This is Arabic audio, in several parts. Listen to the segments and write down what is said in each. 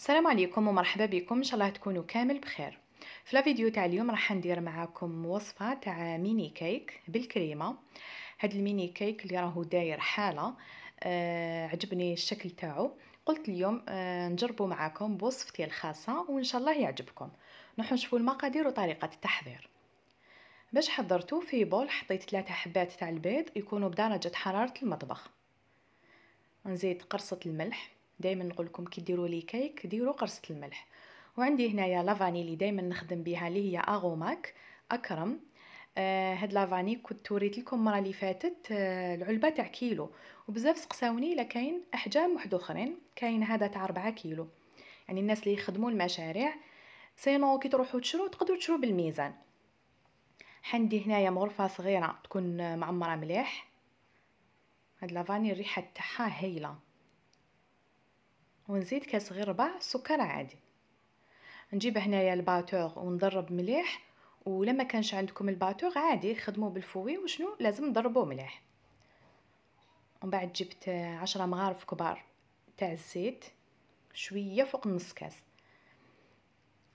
السلام عليكم ومرحبا بكم ان شاء الله تكونوا كامل بخير في الفيديو تاع اليوم راح ندير معاكم وصفه تاع ميني كيك بالكريمه هاد الميني كيك اللي راهو داير حاله آه عجبني الشكل تاعو قلت اليوم آه نجربو معاكم بوصفتي الخاصه وان شاء الله يعجبكم نروحو نشوفوا المقادير وطريقه التحضير باش حضرتو في بول حطيت ثلاثة حبات تاع البيض يكونوا بدرجه حراره المطبخ نزيد قرصه الملح دائما نقول لكم كي ديروا لي كيك ديروا قرصه الملح وعندي هنايا لافاني اللي دائما نخدم بها اللي هي اغوماك اكرم آه هاد لافاني كنت وريت لكم المره اللي فاتت آه العلبه تاع كيلو وبزاف سقساوني الا كاين احجام واحد اخرين كاين هذا تاع 4 كيلو يعني الناس اللي يخدموا المشاريع سينو كي تروحوا تشرو تقدروا تشرو بالميزان حندي هنايا مغرفه صغيره تكون معمره مليح هاد لافاني الريحه تاعها هايله ونزيد كاس غير ربع سكر عادي نجيب هنايا الباتور ونضرب مليح ولما كانش عندكم الباتور عادي خدموا بالفوي وشنو لازم نضربوه مليح ومن بعد جبت عشرة مغارف كبار تاع الزيت شويه فوق نص كاس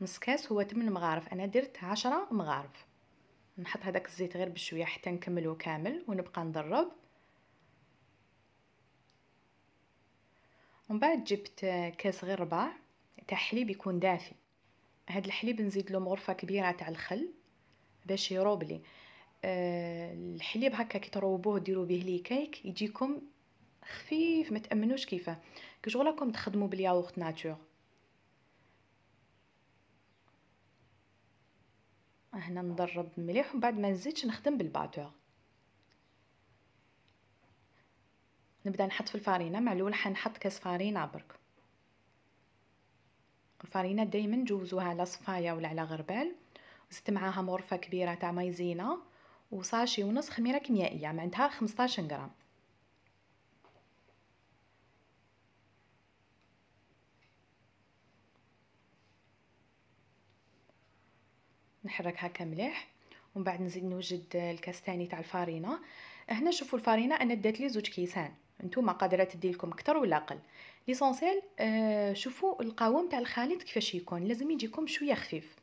نص كاس هو 8 مغارف انا درت عشرة مغارف نحط هذاك الزيت غير بشويه حتى نكملو كامل ونبقى نضرب ومن بعد جبت كاس غير ربع تاع حليب يكون دافي هاد الحليب نزيد له غرفه كبيره تاع الخل باش يروب لي آه، الحليب هكا كي تروبوه ديروا به لي كيك يجيكم خفيف ما تامنوش كيفاه كي شغلكم تخدموا بالياغورت ناتور هنا نضرب مليح ومن بعد ما نزيدش نخدم بالباتور نبدا نحط في الفرينه معلول حنحط كاس فرينه برك الفرينه دائما جوزوها على صفايه ولا على غربال زدت معاها مغرفه كبيره تاع مايزينا وصاشي ونص خميره كيميائيه معناتها 15 غرام نحرك هكا مليح ومن بعد نزيد نوجد الكاس تاني تاع الفرينه هنا شوفوا الفارينة انا دات لي زوج كيسان نتوما قادره تدي لكم اكثر ولا اقل ليسونسيال آه شوفوا القوام تاع الخليط كيفاش يكون لازم يجيكم شويه خفيف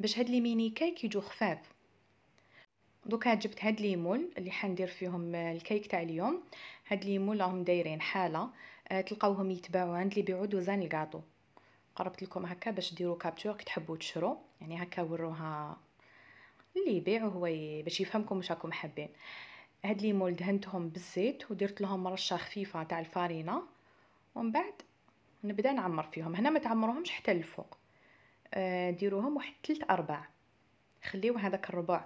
باش هاد لي ميني كيك يجو خفاف دوكا جبت هاد ليمون اللي حندير فيهم آه، الكيك تاع اليوم هاد ليمون راهم دايرين حاله آه تلقاوهم يتباعوا عند لي بيعود دوزان الكاطو قربت لكم هكا باش ديروا كابتور كي تحبوا تشرو يعني هكا وروها اللي يبيع هو باش يفهمكم واش راكم حابين هاد مول دهنتهم بالزيت ودرت لهم رشه خفيفه تاع الفارينه ومن بعد نبدا نعمر فيهم هنا ما تعمروهمش حتى للفوق آه، ديروهم واحد ثلث ارباع خليو هذاك الربع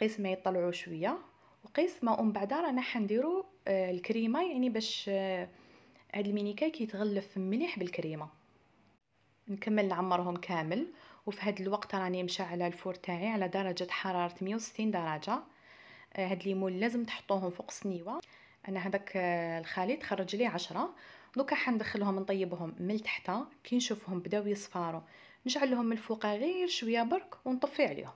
قيس ما يطلعوا شويه وقيس ما ام بعدا رانا حنديرو آه، الكريمه يعني باش آه، هاد الميني كيك يتغلف مليح بالكريمه نكمل نعمرهم كامل وفي هذا الوقت راني مشعله الفور تاعي على درجه حراره 160 درجه آه، هاد الليمون لازم تحطوهم فوق السنيوه انا هذاك آه، الخليط خرج لي عشرة دوكا حندخلهم نطيبهم من تحت كي نشوفهم بداو يصفاروا نجعلهم من الفوق غير شويه برك ونطفي عليهم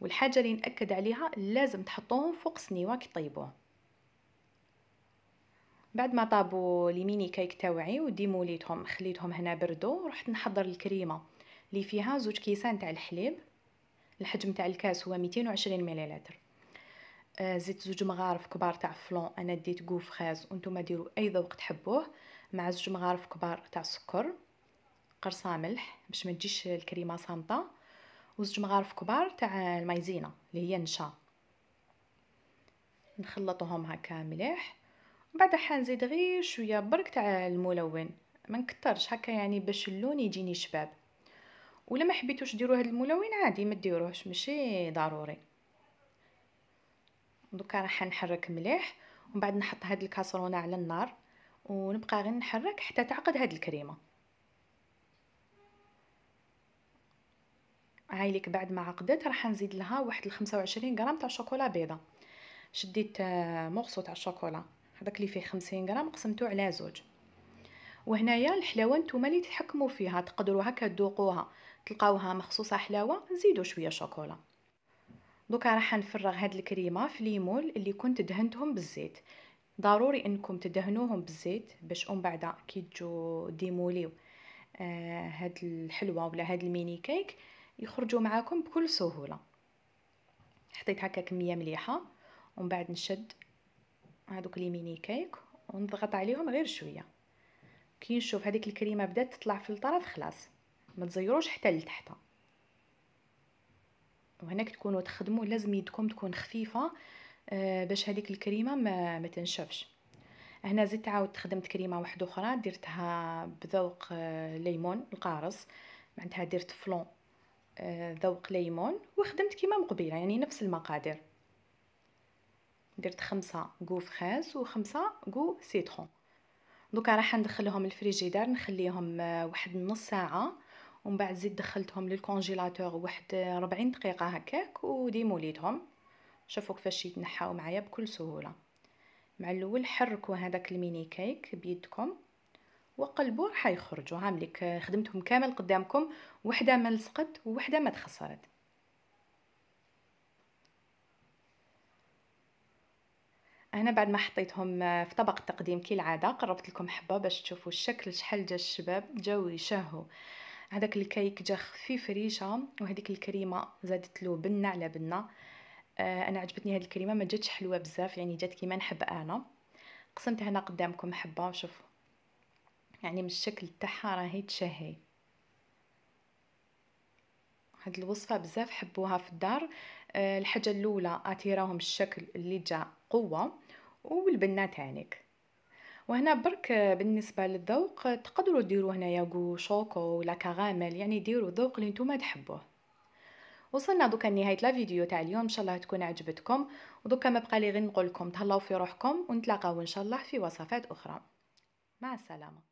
والحاجه اللي ناكد عليها لازم تحطوهم فوق السنيوه كي طيبوه بعد ما طابوا لي ميني كيك تاوعي وديموليتهم خليتهم هنا بردو رحت نحضر الكريمه اللي فيها زوج كيسان تاع الحليب الحجم تاع الكاس هو 220 مليلتر آه، زيت زوج مغارف كبار تاع فلون انا ديت كوف خاز وانتم ديروا اي ذوق تحبوه مع زوج مغارف كبار تاع سكر قرصه ملح باش ما تجيش الكريمه صامته وزوج مغارف كبار تاع المايزينا اللي هي نشا نخلطوهم هكا مليح بعد حنزيد غير شويه برك تاع الملون ما نكثرش هكا يعني باش اللون يجيني شباب ولا ما حبيتوش ديروا هذا الملون عادي ما ديروهش ماشي ضروري دوكا راح نحرك مليح ومن بعد نحط هاد الكاسرونه على النار ونبقى غير نحرك حتى تعقد هاد الكريمه هايليك بعد ما عقدت راح نزيد لها واحد ال 25 غرام تاع شوكولا بيضه شديت آه، مغصو تاع الشوكولا هذاك اللي فيه 50 غرام قسمته على زوج وهنايا الحلاوه نتوما اللي تحكموا فيها تقدروا هكا تذوقوها تلقاوها مخصوصه حلاوه نزيدو شويه شوكولا دوكا راح نفرغ هاد الكريمه في ليمول اللي كنت دهنتهم بالزيت ضروري انكم تدهنوهم بالزيت باش ام بعدا كي تجو ديموليو آه هاد الحلوه ولا هاد الميني كيك يخرجوا معاكم بكل سهوله حطيت هكا كميه مليحه ومن بعد نشد هادوك لي ميني كيك ونضغط عليهم غير شويه كي نشوف هذيك الكريمه بدات تطلع في الطرف خلاص ما تزيروش حتى لتحت وهناك تكونوا تخدموا لازم يدكم تكون خفيفه آه، باش هذيك الكريمه ما, ما تنشفش هنا زدت عاودت خدمت كريمه واحده اخرى درتها بذوق آه، ليمون القارص معنتها درت فلون آه، ذوق ليمون وخدمت كيما مقبله يعني نفس المقادير درت خمسة جو فخاز وخمسة جو سيترون دوكا راح ندخلهم الفريجيدار نخليهم واحد نص ساعه ومن بعد زيد دخلتهم للكونجيلاتور واحد 40 دقيقه هكاك وديموليتهم شوفوا كيفاش يتنحاو معايا بكل سهوله مع الاول حركوا هذاك الميني كيك بيدكم وقلبوا راح يخرجوا هاملك خدمتهم كامل قدامكم وحده ما لصقت وحده ما تخسرت انا بعد ما حطيتهم في طبق التقديم كالعاده قربت لكم حبه باش تشوفوا الشكل شحال جا الشباب جاو يشهوا هذاك الكيك جا خفيف ريشه وهذيك الكريمه زادت له بنه على بنه آه انا عجبتني هذه الكريمه ما جاتش حلوه بزاف يعني جات كيما نحب انا قسمتها هنا قدامكم حبه وشوفوا يعني من الشكل تاعها راهي تشهي هاد الوصفه بزاف حبوها في الدار أه الحاجه الاولى اتيراهم الشكل اللي جا قوه والبنه تاعك وهنا برك بالنسبه للذوق تقدروا ديروا هنايا كو شوكو ولا كراميل يعني ديروا الذوق اللي نتوما تحبوه وصلنا دوكا لنهايه لا فيديو تاع اليوم ان شاء الله تكون عجبتكم ودوكا ما بقى لي غير نقول لكم تهلاو في روحكم ونتلاقاو ان شاء الله في وصفات اخرى مع السلامه